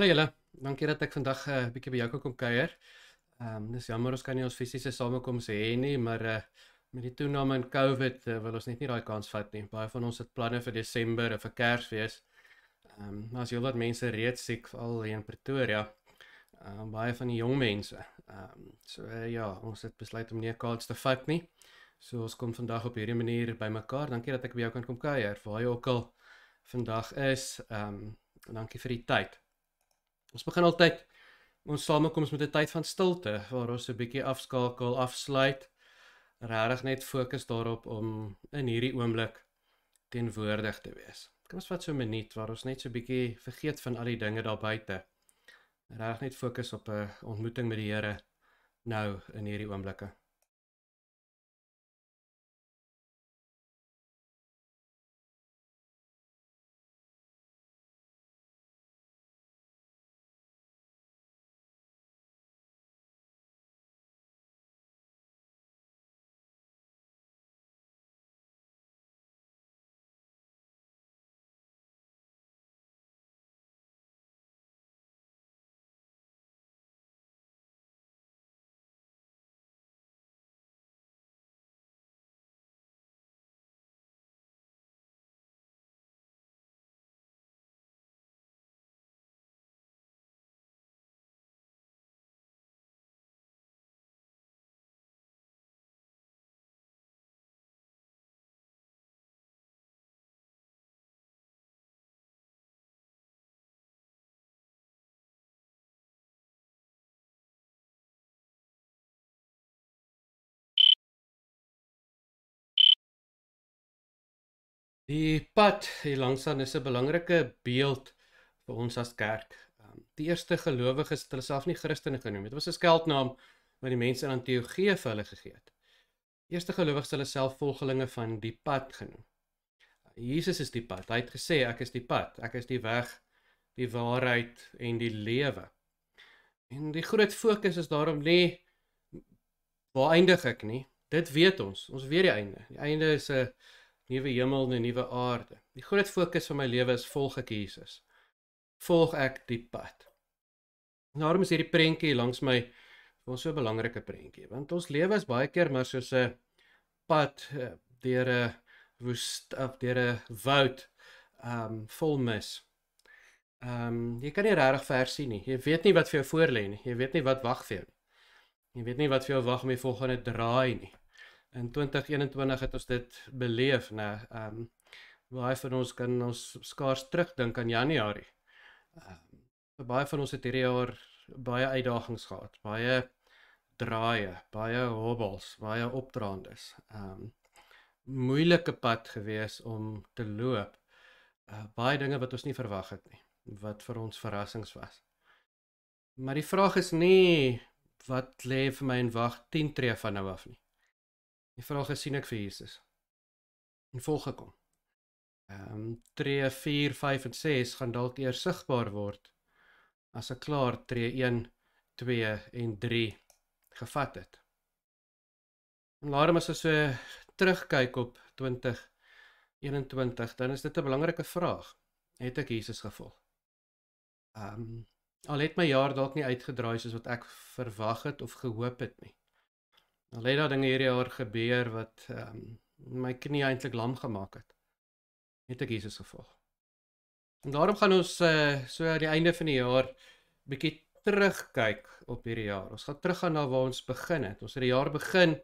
Hallo julle. Dankie dat ek vandag 'n uh, eh, bietjie by jou kom kuier. Ehm um, dis jammer ons kan nie ons fisiese samekoms hê nie, maar eh uh, met die toename in COVID uh, wil ons net nie daai kans vat nie. Baie van ons het planne vir Desember of vir Kersfees. Ehm um, maar as julle wat mense reeds siek veral hier in Pretoria. Ehm uh, baie van die jong mense. Ehm um, so uh, ja, ons het besluit om nie 'n kans te vat nie. So ons kom vandag op hierdie manier bymekaar. Dankie dat ek by jou kan kom kuier. Waar jy ook al vandag is. Ehm um, dankie vir die tyd. Ons begin altyd ons samekoms met 'n tyd van stilte waar ons 'n bietjie afskakel, afsluit. Regtig net fokus daarop om in hierdie oomblik teenwoordig te wees. Kom ons vat so 'n minuut waar ons net so 'n bietjie vergeet van al die dinge daar buite. Regtig net fokus op 'n ontmoeting met die Here nou in hierdie oomblikke. Die pad hier langs aan is 'n belangrike beeld vir ons as kerk. Ehm, die eerste gelowiges het hulle self nie Christene genoem nie. Dit was 'n skeldnaam wat die mense in Antiochië vir hulle gegee het. Eerste gelowiges hulle self volgelinge van die pad genoem. Jesus is die pad. Hy het gesê ek is die pad, ek is die weg, die waarheid en die lewe. En die groot fokus is daarom nie waar eindig ek nie. Dit weet ons. Ons weet die einde. Die einde is 'n uh, nuwe hemel en 'n nuwe aarde. Die groot fokus van my lewe is volg ek Jesus. Volg ek die pad. Daarom is hierdie prentjie langs my vir ons so 'n belangrike prentjie, want ons lewe is baie keer maar soos 'n pad eh, deur 'n woestyn, deur 'n woud, ehm um, vol mis. Ehm um, jy kan nie regtig ver sien nie. Jy weet nie wat vir jou voorlê nie. Jy weet nie wat wag vir jou nie. Jy weet nie wat vir jou wag om die volgende draai nie in 2021 het ons dit beleef, né? Ehm um, baie van ons kan ons skaars terugdink aan Januarie. Ehm um, baie van ons het hierdie jaar baie uitdagings gehad, baie draaie, baie hobbels, baie opdraandes. Ehm um, moeilike pad gewees om te loop. Uh, baie dinge wat ons nie verwag het nie, wat vir ons verrassings was. Maar die vraag is nie wat lê vir my in wag 10 tree van nou af nie. En veral gesien ek vir Jesus. En volg ek hom. Ehm um, 3, 4, 5 en 6 gaan dalk eers sigbaar word as ek klaar 3, 1, 2 en 3 gevat het. En later as ek so terugkyk op 2021, dan is dit 'n belangrike vraag. Het ek Jesus gevolg? Ehm um, al het my jaar dalk nie uitgedraai soos wat ek verwag het of gehoop het nie. Al het daai dinge hierdie jaar gebeur wat um, my knie eintlik lam gemaak het. Het ek Jesus gevolg. En daarom gaan ons uh, so aan die einde van die jaar bietjie terugkyk op hierdie jaar. Ons gaan teruggaan na waar ons begin het. Ons het die jaar begin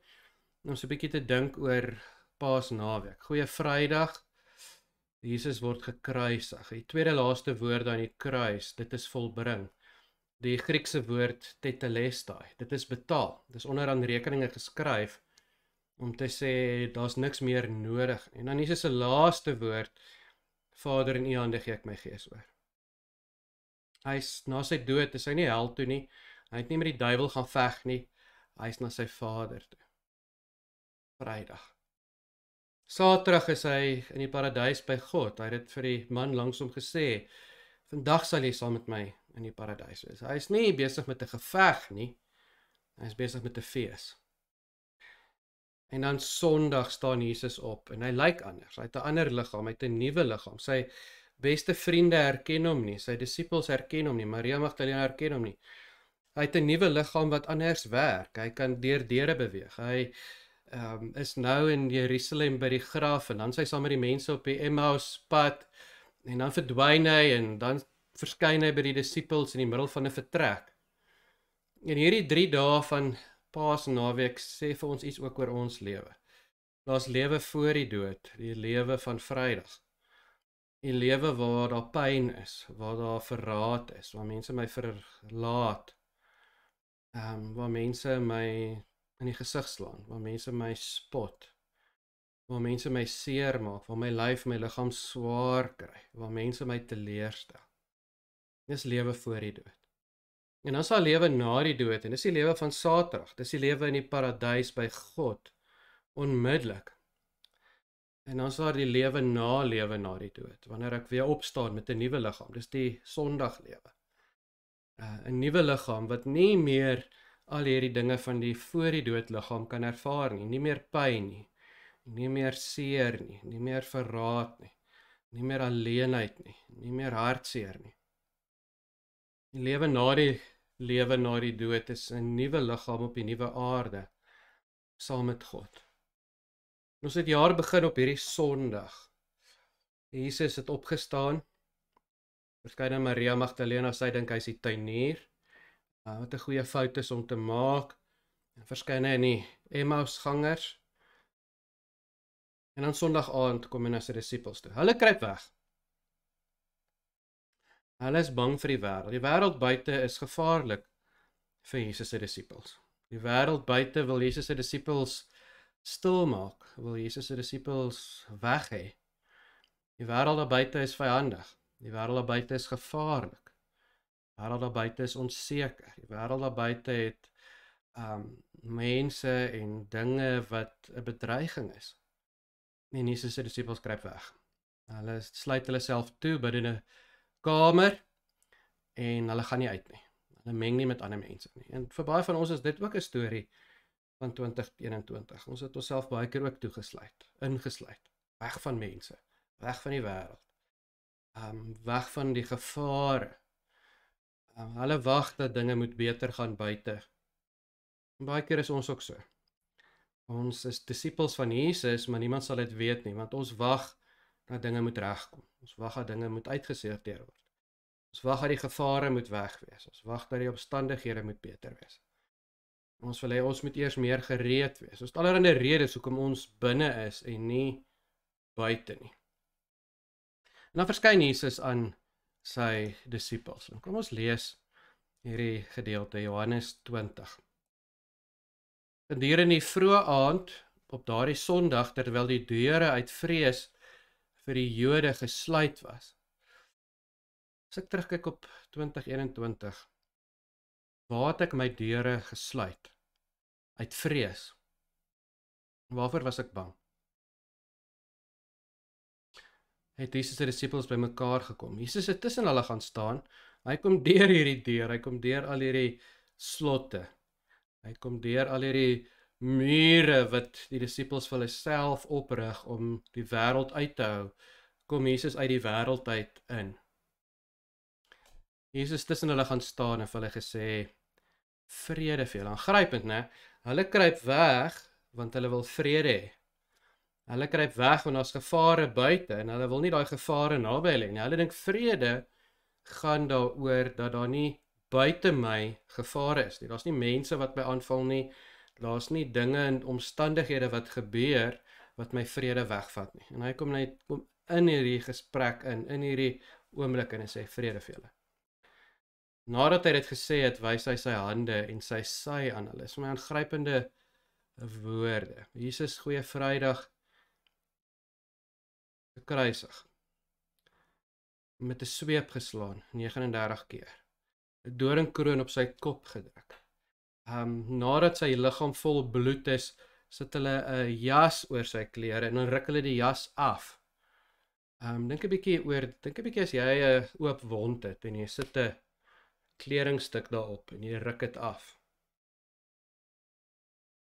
om so 'n bietjie te dink oor Paasnaweek. Goeie Vrydag Jesus word gekruisig. Die tweede laaste woorde aan die kruis, dit is volbring die Griekse woord tetelestai. Dit is betaal. Dit is onder aan rekeninge geskryf om te sê daar's niks meer nodig. En dan is dit se laaste woord Vader in U hande gee ek my gees oor. Hy's na sy dood, is hy nie hel toe nie. Hy het nie met die duiwel gaan veg nie. Hy's na sy Vader toe. Vrydag. Saterdag is hy in die paradys by God. Hy het dit vir die man langs hom gesê. Vandag sal jy saam met my in die paradys is. Hy is nie besig met 'n geveg nie. Hy is besig met 'n fees. En dan Sondag staan Jesus op en hy lyk anders. Hy het 'n ander liggaam, hy het 'n nuwe liggaam. Sy beste vriende herken hom nie, sy disippels herken hom nie, Maria Magdalena herken hom nie. Hy het 'n nuwe liggaam wat anders werk. Hy kan deur deure beweeg. Hy ehm um, is nou in Jerusalem by die graf en dan sy saam met die mense op die Emmaus pad en dan verdwyn hy en dan verskyn hy by die disippels in die middel van 'n vertrek. En hierdie 3 dae van Paasnaweek sê vir ons iets ook oor ons lewe. Daar's lewe voor die dood, die lewe van Vrydag. 'n Lewe waar daar pyn is, waar daar verraad is, waar mense my verlaat. Ehm um, waar mense my in die gesig slaan, waar mense my spot. Waar mense my seermaak, waar my lyf, my liggaam swaar kry, waar mense my teleurstel. Dis lewe voor die dood. En dan is daar lewe na die dood en dis die lewe van Saterdag. Dis die lewe in die paradys by God onmiddellik. En dan is daar die lewe na lewe na die dood, wanneer ek weer opstaan met 'n nuwe liggaam. Dis die Sondaglewe. Uh, 'n Nuwe liggaam wat nie meer al hierdie dinge van die voor die dood liggaam kan ervaar nie, nie meer pyn nie, nie meer seer nie, nie meer verraad nie, nie meer alleenheid nie, nie meer hartseer nie lewe na die lewe na die dood is 'n nuwe liggaam op die nuwe aarde saam met God. En ons het jaar begin op hierdie Sondag. Jesus het opgestaan. Verskeie Maria Magdalena sê dink hy's die tuinier. Uh, wat 'n goeie fout is om te maak. Verskeie in die Emmaus gangers. En dan Sondag aand kom hy na sy disippels toe. Hulle kruip weg. Hulle is bang vir die wêreld. Die wêreld buite is gevaarlik vir Jesus se disippels. Die wêreld buite wil Jesus se disippels stil maak, wil Jesus se disippels weg hê. Die wêreld daar buite is vyandig. Die wêreld daar buite is gevaarlik. Die wêreld daar buite is onseker. Die wêreld daar buite het um mense en dinge wat 'n bedreiging is. En Jesus se disippels kruip weg. Hulle sluit hulle self toe binne 'n kamer en hulle gaan nie uit nie. Hulle meng nie met ander mense nie. En vir baie van ons is dit ook 'n storie van 2021. Ons het onsself baie keer ook toegesluit, ingesluit, weg van mense, weg van die wêreld. Um weg van die gevare. Um, hulle wag dat dinge moet beter gaan buite. Baie keer is ons ook so. Ons is disippels van Jesus, maar niemand sal dit weet nie, want ons wag dat dinge moet regkom. Ons wag dat dinge moet uitgesorteer word. Ons wag dat die gevare moet wegwees. Ons wag dat die omstandighede moet beter wees. Ons wil hê ons moet eers meer gereed wees. Ons het allerlei redes hoekom ons binne is en nie buite nie. En dan verskyn Jesus aan sy disippels. Kom ons lees hierdie gedeelte Johannes 20. Gedurende die vroeë aand op daardie Sondag terwyl die deure uit vrees vir die Jode gesluit was. As ek terugkyk op 2021, waar het ek my deure gesluit? Uit vrees. Waarvoor was ek bang? Het Jesus se disippels bymekaar gekom. Jesus het tussen hulle gaan staan. Hy kom deur hierdie deur, hy kom deur al hierdie slotte. Hy kom deur al hierdie mure wat die disippels vir hulself oprig om die wêreld uit te hou, kom Jesus uit die wêreld uit in. Jesus tussen hulle gaan staan en vir hulle gesê: "Vrede vir julle." Aangrypend, né? Hulle kruip weg want hulle wil vrede hê. Hulle kruip weg want daar's gevare buite en hulle wil nie daai gevare naby hulle nie. Hulle dink vrede gaan daaroor dat daar nie buite my gevare is nie. Daar's nie mense wat my aanval nie daar's nie dinge en omstandighede wat gebeur wat my vrede wegvat nie. En hy kom net kom in hierdie gesprek in, in hierdie oomblik en hy sê vrede vir julle. Nadat hy dit gesê het, wys hy sy hande en sy sy aan hulle. So 'n aangrypende woorde. Jesus goeie Vrydag gekruisig. Met 'n sweep geslaan 39 keer. 'n Doringkroon op sy kop gedruk ehm um, nadat sy liggaam vol bloed is, sit hulle 'n jas oor sy klere en dan ruk hulle die jas af. Ehm um, dink 'n bietjie oor, dink 'n bietjie as jy 'n oop wond het en jy sit 'n kleringstuk daarop en jy ruk dit af.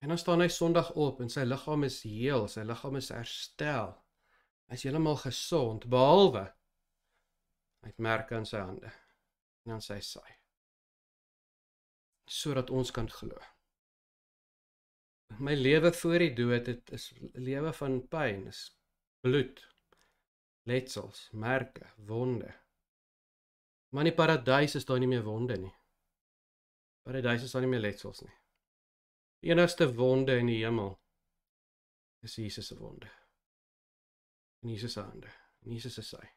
En dan staan hy Sondag op en sy liggaam is heel, sy liggaam is herstel. Hy's heeltemal gesond behalwe hy merk aan sy hande. En dan sê hy: sodat ons kan glo. My lewe voor die dood het is 'n lewe van pyn, is bloed, letsels, merke, wonde. Maar in die paradys is daar nie meer wonde nie. Paradys is daar nie meer letsels nie. Die enigste wonde in die hemel is Jesus se wonde. In Jesus se hande, in Jesus se sy.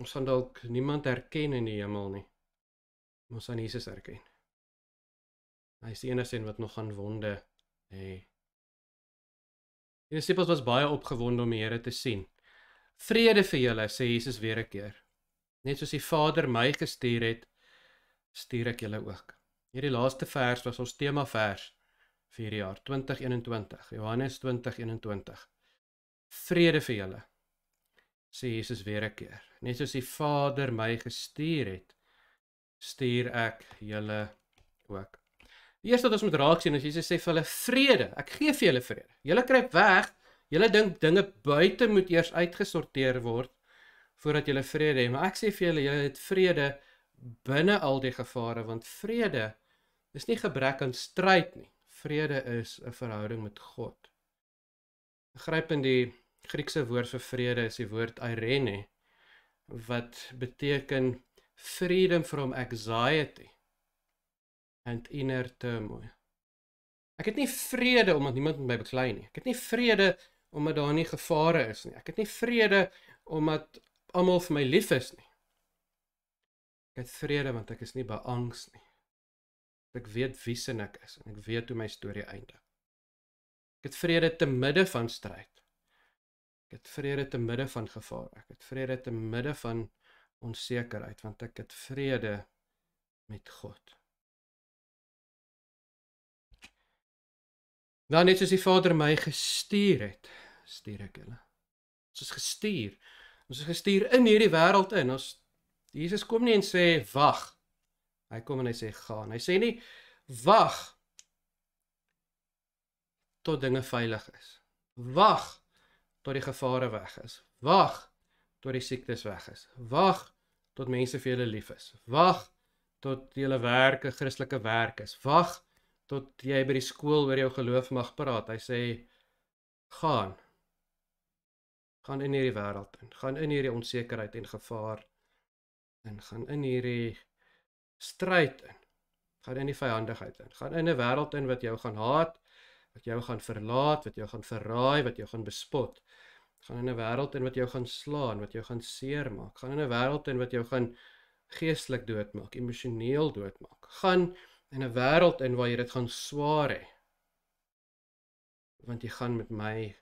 Ons gaan dalk niemand herken in die hemel nie. Ons gaan Jesus herken. Hy is die enigste een wat nog gaan wonde hê. Die disippels was baie opgewonde om die Here te sien. Vrede vir julle, sê Jesus weer 'n keer. Net soos die Vader my gestuur het, stuur ek julle ook. Hierdie laaste vers was ons tema vers vir hierdie jaar 2021, Johannes 20:21. Vrede vir julle sê Jesus weer 'n keer. Net soos die Vader my gestuur het, stuur ek julle ook. Eers wat ons moet raak sien, as Jesus sê vir hulle vrede, ek gee vir julle vrede. Julle kryp weg, julle dink dinge buite moet eers uitgesorteer word voordat julle vrede het. Maar ek sê vir julle, julle het vrede binne al die gevare want vrede is nie gebrek aan stryd nie. Vrede is 'n verhouding met God. Gryp in die Griekse woord vir vrede is die woord eirene wat beteken freedom from anxiety and inner turmoil. Ek het nie vrede omdat niemand my beklei nie. Ek het nie vrede omdat daar nie gevare is nie. Ek het nie vrede omdat almal vir my lief is nie. Ek het vrede want ek is nie beangs nie. Ek weet wie sin ek is en ek weet hoe my storie eindig. Ek het vrede te midde van stryd het vrede te midde van gevaar. Ek het vrede te midde van onsekerheid want ek het vrede met God. Dan net soos die Vader my gestuur het, stuur ek hulle. Ons is gestuur. Ons is gestuur in hierdie wêreld in. Ons Jesus kom nie en sê wag. Hy kom en hy sê gaan. Hy sê nie wag tot dinge veilig is. Wag tot die gevare weg is. Wag tot die siektes weg is. Wag tot mense vir julle lief is. Wag tot julle werke Christelike werk is. Wag tot jy by die skool oor jou geloof mag praat. Hy sê gaan. Gaan in hierdie wêreld in. Gaan in hierdie onsekerheid en gevaar in. Gaan in hierdie stryd in. Gaan in die vyandigheid in. Gaan in 'n wêreld in wat jou gaan haat wat jou gaan verlaat, wat jou gaan verraai, wat jou gaan bespot. Gaan in 'n wêreld in wat jou gaan slaan, wat jou gaan seermaak. Gaan in 'n wêreld in wat jou gaan geestelik doodmaak, emosioneel doodmaak. Gaan in 'n wêreld in waar jy dit gaan swaar hê. Want jy gaan met my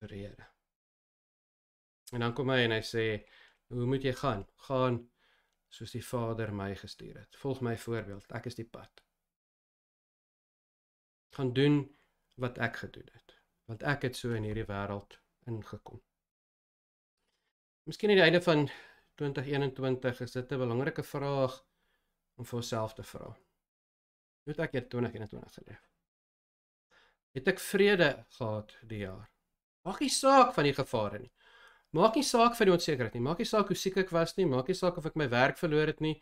vrede. En dan kom hy en hy sê, "Hoe moet jy gaan? Gaan soos die Vader my gestuur het. Volg my voorbeeld. Ek is die pad." gaan doen wat ek gedoen het, want ek het so in hierdie wêreld ingekom. Miskien aan die einde van 2021 is dit 'n belangrike vraag om vir jouself te vra. Hoe het ek hier 2021 geleef? Het ek vrede gehad die jaar? Maak nie saak van die gevare nie. Maak nie saak van die onsekerheid nie. Maak nie saak hoe siek ek was nie. Maak nie saak of ek my werk verloor het nie.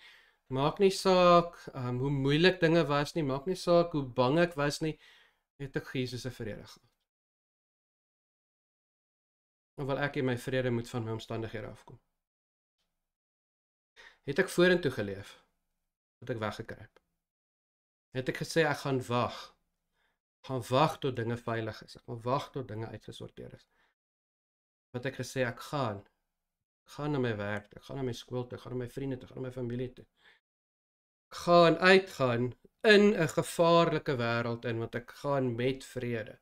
Maak nie saak um, hoe moeilik dinge was nie. Maak nie saak hoe bang ek was nie het ek Jesus se vrede gehad. Hoewel ek in my vrede moet van my omstandighede afkom. Het ek vorentoe geleef? Het ek weggekruip? Het ek gesê ek gaan wag? Gaan wag tot dinge veilig is. Ek gaan wag tot dinge uitgesorteer is. Wat ek gesê ek gaan ek gaan na my werk, ek gaan na my skool toe, ek gaan na my vriende toe, ek gaan na my familie toe. Ek gaan uitgaan in 'n gevaarlike wêreld in want ek gaan met vrede.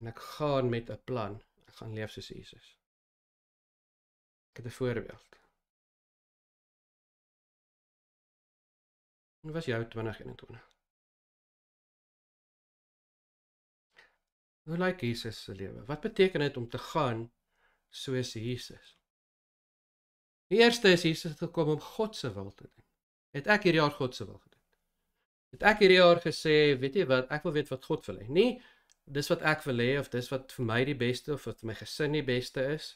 En ek gaan met 'n plan. Ek gaan leef soos Jesus. Ek het 'n voorbeeld. Wat was jou 2021? Hoe lyk Jesus se lewe? Wat beteken dit om te gaan soos Jesus? Die eerste is Jesus gekom om God se wil te doen. Het ek hierdie jaar God se wil gedoen? het ek hierdie jaar gesê, weet jy wat, ek wil weet wat God wil hê. Nie dis wat ek wil hê of dis wat vir my die beste of vir my gesin die beste is.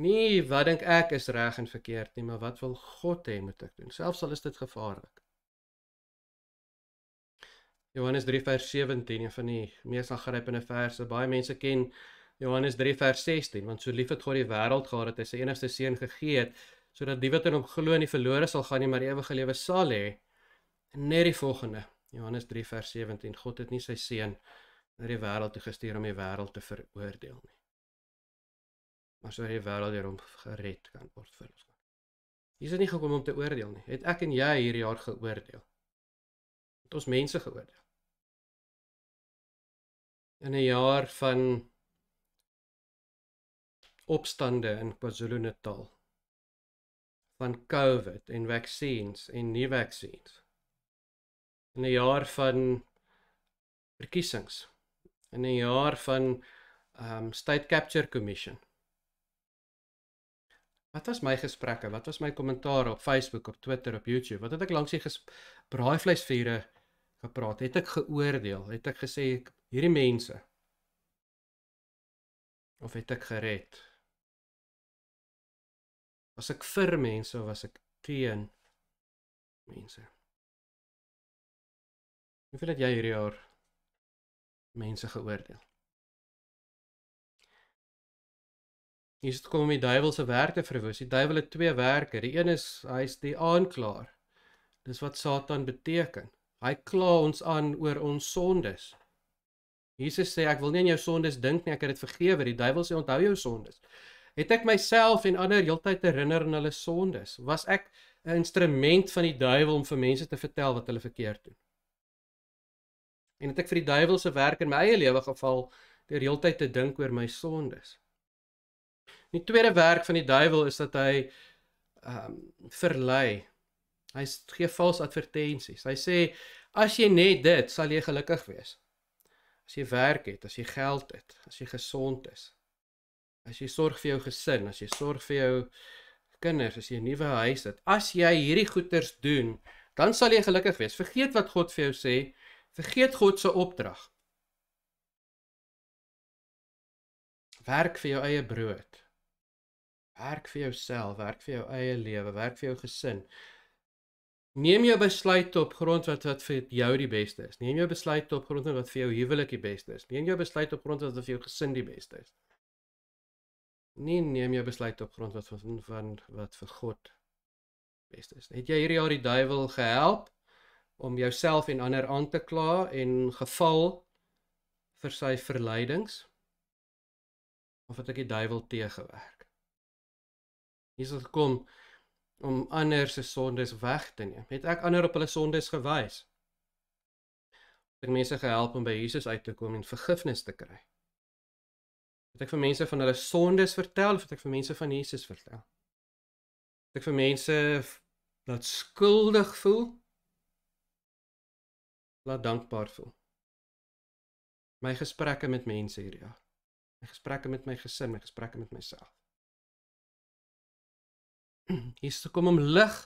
Nie wat dink ek is reg en verkeerd nie, maar wat wil God hê moet ek doen, selfs al is dit gevaarlik. Johannes 3 vers 17, een van die mees aangrypende verse. Baie mense ken Johannes 3 vers 16, want so lief het God die wêreld gehad dat hy sy enigste seun gegee het sodat die wat in hom glo nie verlore sal gaan nie, maar ewige lewe sal hê. En net die volgende, Johannes 3 vers 17, God het nie sy seun na die wêreld toe gestuur om die wêreld te veroordeel nie. Maar sodat die wêreld deur hom gered kan word vir ons. Jesus het nie gekom om te oordeel nie. Het ek en jy hier jaar geoordeel? Het ons mense geoordeel? In 'n jaar van opstande in KwaZulu-Natal van COVID en vaksines en nie vaksines in 'n jaar van verkiesings in 'n jaar van um state capture commission wat was my gesprekke wat was my kommentaare op Facebook op Twitter op YouTube wat het ek langs die braaivleisvure gepraat het ek geoordeel het ek gesê ek, hierdie mense of het ek gered was ek vir mense of was ek teen mense Hoe voel dit jy hierdie jaar mense geoordeel? Hier sit kom die duiwel se werk te verwoes. Die duiwel het twee werke. Die een is hy is die aanklaer. Dis wat Satan beteken. Hy kla ons aan oor ons sondes. Jesus sê ek wil nie aan jou sondes dink nie, ek het dit vergewe. Die duiwel sê onthou jou sondes. Het ek myself en ander heeltyd herinner aan hulle sondes? Was ek 'n instrument van die duiwel om vir mense te vertel wat hulle verkeerd doen? en het ek vir die duiwel se werk in my eie lewe geval deur heeltyd te dink oor my sondes. Die tweede werk van die duiwel is dat hy ehm um, verlei. Hy gee valse advertensies. Hy sê as jy net dit sal jy gelukkig wees. As jy werk het, as jy geld het, as jy gesond is. As jy sorg vir jou gesin, as jy sorg vir jou kinders, as jy 'n nuwe huis het, as jy hierdie goeders doen, dan sal jy gelukkig wees. Vergeet wat God vir jou sê, Vergeet God se opdrag. Werk vir jou eie brood. Werk vir jouself, werk vir jou eie lewe, werk vir jou gesin. Neem jou besluit op grond wat wat vir jou die beste is. Neem jou besluit op grond wat vir jou huwelik die beste is. Neem jou besluit op grond wat vir jou gesin die beste is. Nee, neem jou besluit op grond wat van wat vir God beste is. Het jy hierdie jaar die duiwel gehelp? om jouself en ander aan te kla en geval vir sy verleidings of het ek die duiwel teëgewerk. Jesus kom om ander se sondes weg te neem. Het ek ander op hulle sondes gewys? Het ek mense gehelp om by Jesus uit te kom en vergifnis te kry? Het ek vir mense van hulle sondes vertel of het ek vir mense van Jesus vertel? Het ek vir mense laat skuldig voel? laat dankbaar voel. My gesprekke met mense hierdie jaar. My gesprekke met my gesin, my gesprekke met myself. Hier is om om lig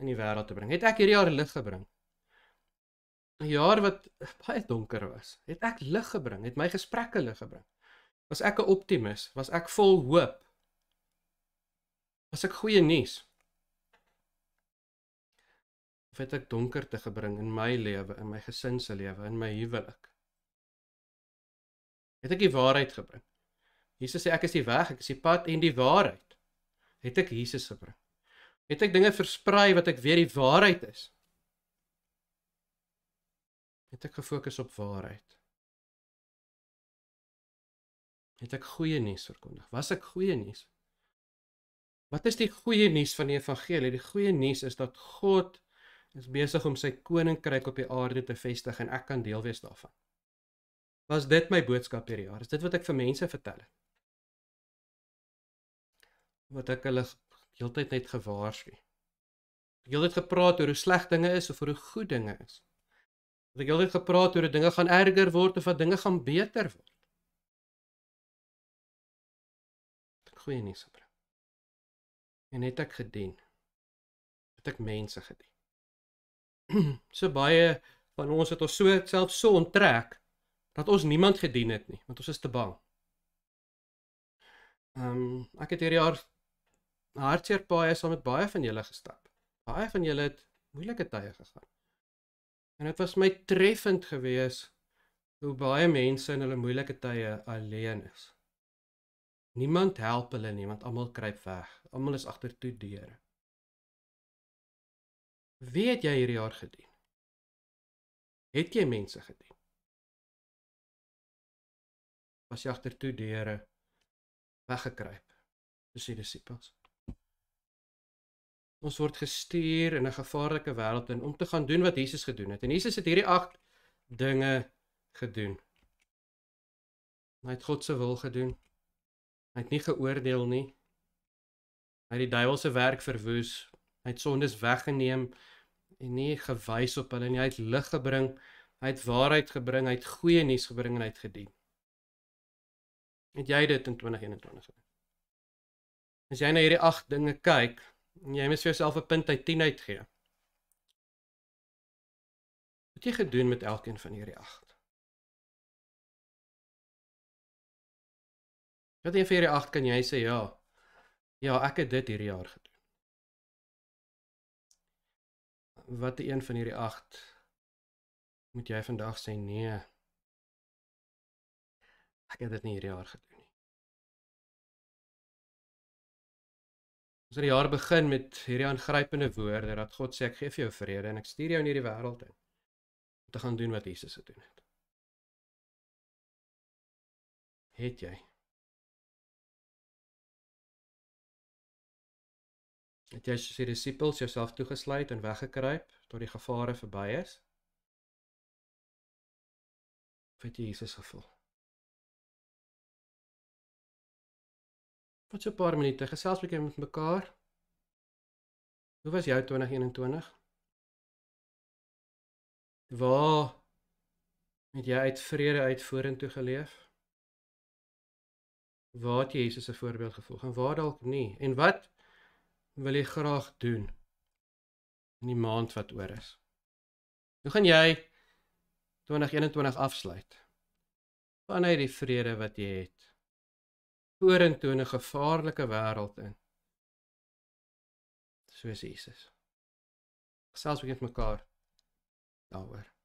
in die wêreld te bring. Het ek hierdie jaar lig gebring? 'n Jaar wat baie donker was, het ek lig gebring, het my gesprekke lig gebring. Was ek 'n optimis? Was ek vol hoop? Was ek goeie nuus? of het ek donker te gebring in my lewe, in my gesin se lewe, in my huwelik? Het ek die waarheid gebring? Jesus sê ek is die weg, ek is die pad en die waarheid. Het ek Jesus gebring? Het ek dinge versprei wat ek weet die waarheid is? Het ek gefokus op waarheid? Het ek goeie nuus verkondig? Was ek goeie nuus? Wat is die goeie nuus van die evangelie? Die goeie nuus is dat God is besig om sy koninkryk op die aarde te vestig en ek kan deel wees daarvan. Was dit my boodskap hierdie jaar? Is dit wat ek vir mense vertel het? Wat ek hulle heeltyd net gewaarsku. Ek het gepraat oor hoe sleg dinge is of hoe goed dinge is. Ek het altyd gepraat oor hoe dinge gaan erger word of dat dinge gaan beter word. Ek glo nie sopra. En het ek gedien? Het ek mense gedien? so baie van ons het ons so self so onttrek dat ons niemand gedien het nie, want ons is te bang. Ehm um, ek het hierdie jaar hartseer baie saam met baie van julle gestap. Baie van julle het moeilike tye gegaan. En dit was my treffend geweest hoe baie mense in hulle moeilike tye alleen is. Niemand help hulle nie, want almal kruip weg. Almal is agter toe deure. Wie het jy hierdie jaar gedien? Het jy mense gedien? Was jy agter toe deure weggekruip soos die disippels? Ons word gestuur in 'n gevaarlike wêreld in om te gaan doen wat Jesus gedoen het. En Jesus het hierdie agt dinge gedoen. Hy het God se wil gedoen. Hy het nie geoordeel nie. Hy het die duiwel se werk verwoes. Hy het sondes weggeneem en nie gewys op hulle nie. Hy het lig gebring, hy het waarheid gebring, hy het goeie nuus gebring en hy het gedien. Het jy dit in 2021 gedoen? As jy na hierdie 8 dinge kyk, jy moet vir jouself 'n punt uit 10 uitgee. Wat jy gedoen met elkeen van hierdie 8 Ja, die vir 8 kan jy sê ja. Ja, ek het dit hierdie jaar gedoen. watter een van hierdie 8 moet jy vandag sê nee? Ek het dit nie hierdie jaar gedoen nie. Ons het die jaar begin met hierdie aangrypende woorde dat God sê ek gee vir jou vrede en ek stuur jou in hierdie wêreld in om te gaan doen wat Jesus gedoen het. Het jy? het jy soos die disippels jouself toegesluit en weggekruip tot die gevare verby is? Wat jy Jesus gevoel? Wat 'n so paar minute gesels bietjie met mekaar. Hoe was jou 2021? Waar met jy uit vrede uit vorentoe geleef? Waar het Jesus 'n voorbeeld gevolg en waar dalk nie? En wat wil jy graag doen in die maand wat oor is? Hoe gaan jy 2021 afsluit? Vanuit die vrede wat jy het. Vorentoe 'n gevaarlike wêreld in. Soos Jesus. Gesels weer met mekaar daaroor. Nou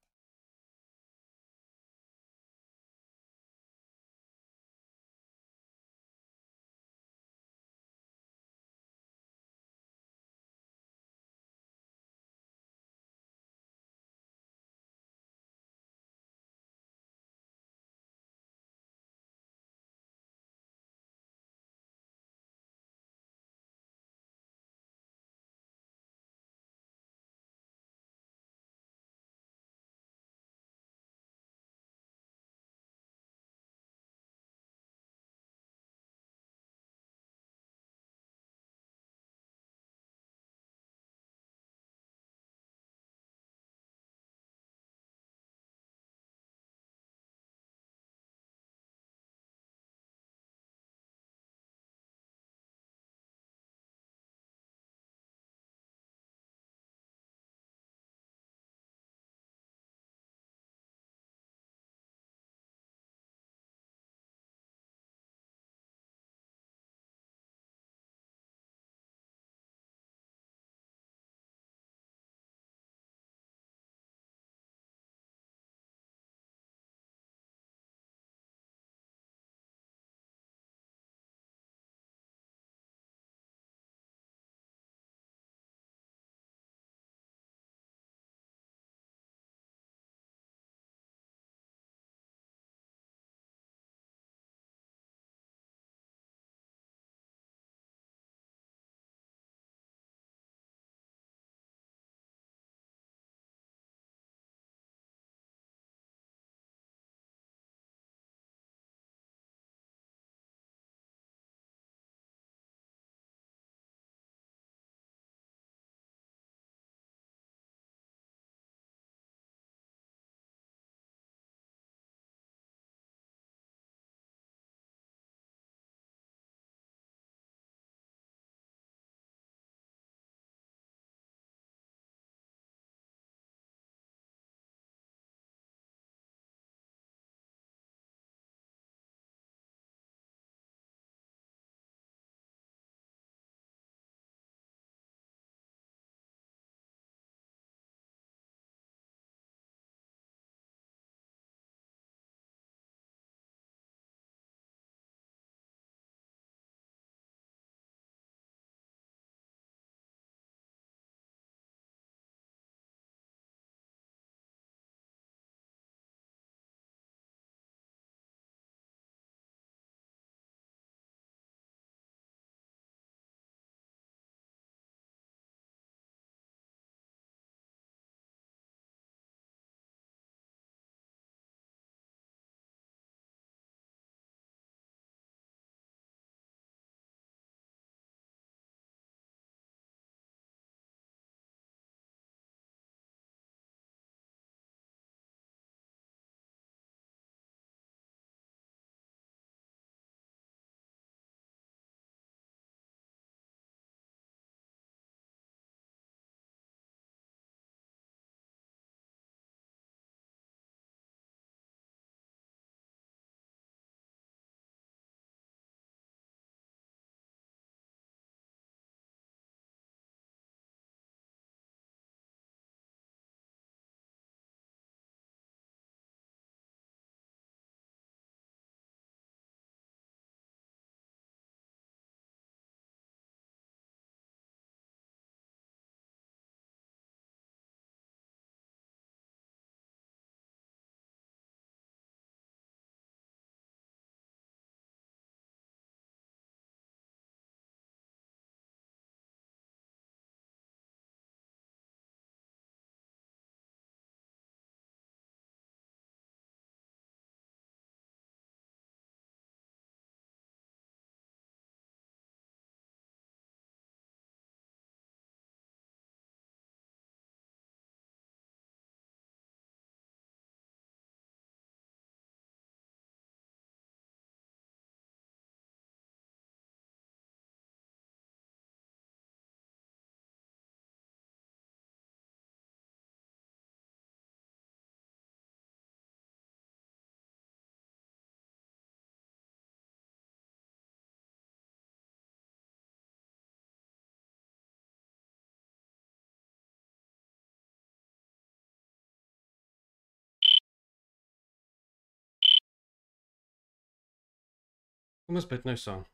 Kom ons bid nou saam.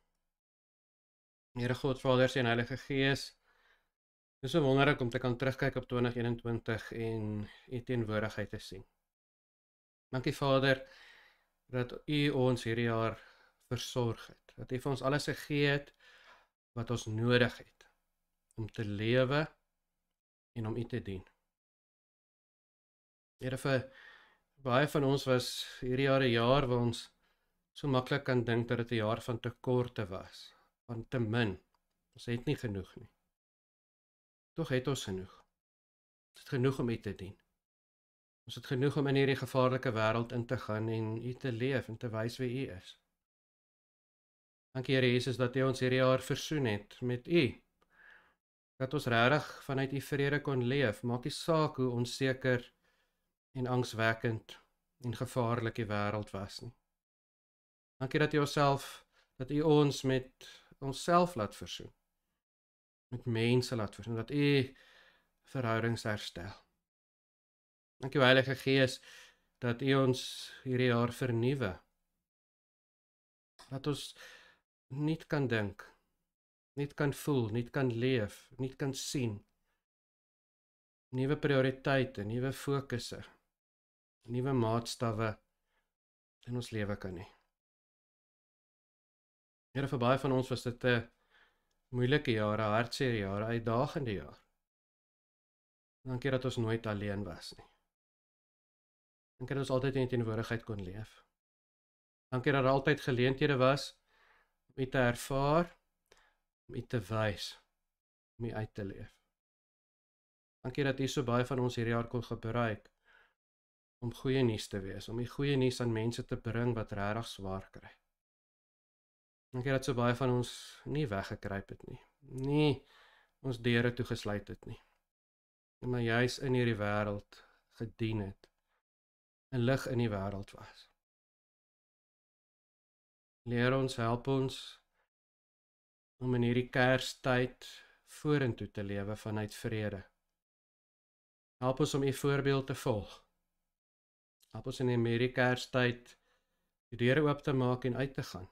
Here God, Vader en Heilige Gees, dit is so wonderlik om te kan terugkyk op 2021 en U teenwoordigheid te sien. Dankie Vader dat U ons hierdie jaar versorg het. Dat U vir ons alles gegee het wat ons nodig het om te lewe en om U te dien. Here vir baie van ons was hierdie jaar 'n jaar waar ons so maklik kan dink dat dit 'n jaar van tekorte was, van te min. Ons het nie genoeg nie. Tog het ons genoeg. Ons het genoeg om U te dien. Ons het genoeg om in hierdie gevaarlike wêreld in te gaan en U te leef en te wys wie U is. Dankie Here Jesus dat U ons hierdie jaar versoen het met U. Dat ons regtig vanuit U vrede kon leef, maak nie saak hoe onseker en angswekkend en gevaarlik die wêreld was nie. Dankie dat U osself dat U ons met onsself laat versoen. Met mense laat versoen dat U verhoudings herstel. Dankie Heilige Gees dat U ons hierdie jaar vernuwe. Dat ons nie kan dink, nie kan voel, nie kan leef, nie kan sien. Nuwe prioriteite, nuwe fokusse, nuwe maatstawwe in ons lewe kan nie. Here vir baie van ons was dit 'n moeilike jare, hartseer jare, uitdagende jaar. Dankie dat ons nooit alleen was nie. Dankie dat ons altyd in teenwoordigheid kon leef. Dankie dat daar altyd geleenthede was om dit te ervaar, om dit te wys, om dit uit te leef. Dankie dat jy so baie van ons hierdie jaar kon gebruik om goeie nuus te wees, om die goeie nuus aan mense te bring wat regtig swaar kry. Dankie dat so baie van ons nie weggekruip het nie. Nie ons deure toegesluit het nie. Maar jy's in hierdie wêreld gedien het. 'n Lig in die wêreld was. Leer ons help ons om in hierdie Kerstyd vorentoe te lewe vanuit vrede. Help ons om u voorbeeld te volg. Help ons in hierdie Kerstyd die deure oop te maak en uit te gaan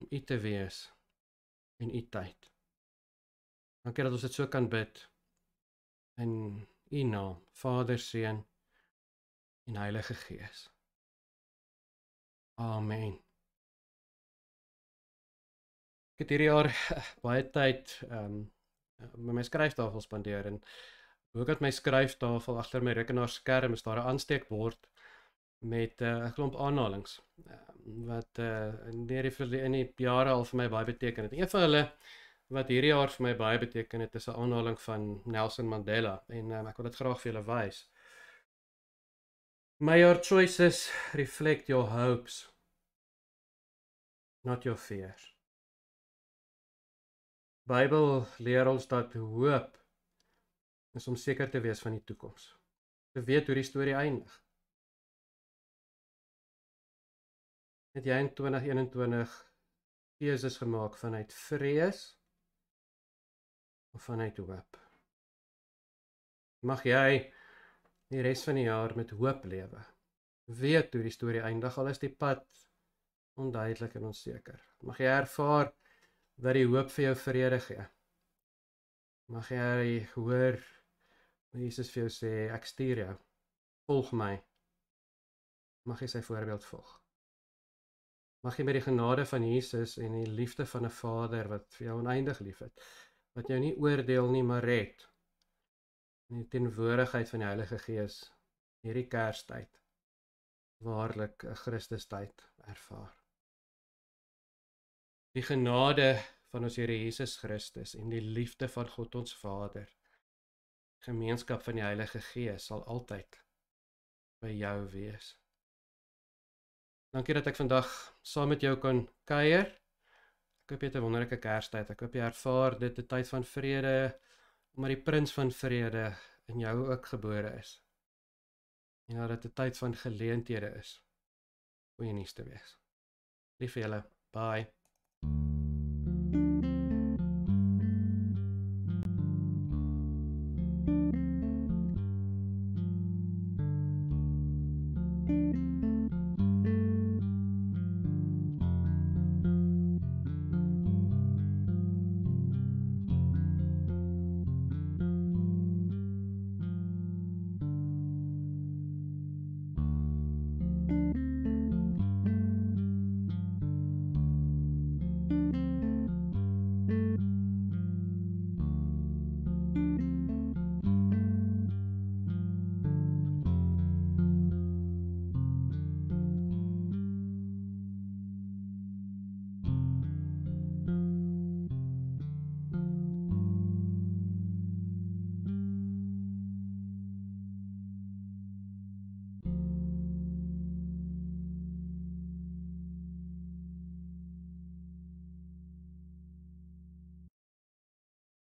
om u te wees in u tyd. Dankie dat ons dit so kan bid in u naam, Vader, Seun en Heilige Gees. Amen. Ek het hierdie jaar baie tyd ehm um, met my skryftafel spandeer en ook het my skryftafel agter my rekenaarskerm is daar 'n aansteekbord met eh, 'n uh, klomp aanhalinge uh, wat uh, in die vir in die jare al vir my baie beteken het. Een van hulle wat hierdie jaar vir my baie beteken het is 'n aanhaling van Nelson Mandela en um, ek wil dit graag vir julle wys. My your choices reflect your hopes not your fears. Bybel leer ons dat hoop is om seker te wees van die toekoms. Te weet hoe die storie eindig. het jy in 2021 keuses gemaak vanuit vrees of vanuit hoop? Mag jy die res van die jaar met hoop lewe. Weet hoe die storie eindig al is die pad onduidelik en onseker. Mag jy ervaar dat die hoop vir jou vrede gee. Mag jy hoor hoe Jesus vir jou sê ek stuur jou. Volg my. Mag jy sy voorbeeld volg. Mag jy met die genade van Jesus en die liefde van 'n Vader wat vir jou oneindig lief het, wat jou nie oordeel nie, maar red. In die tenwoordigheid van die Heilige Gees hierdie Kerstyd waarlik 'n Christustyd ervaar. Die genade van ons Here Jesus Christus en die liefde van God ons Vader, gemeenskap van die Heilige Gees sal altyd by jou wees. Dankie dat ek vandag saam met jou kan kuier. Ek hoop jy het 'n wonderlike Kerstyd. Ek hoop jy ervaar dit 'n tyd van vrede omdat die prins van vrede in jou ook gebore is. En dat dit 'n tyd van geleenthede is om in hierdie te wees. Lief vir julle. Bye.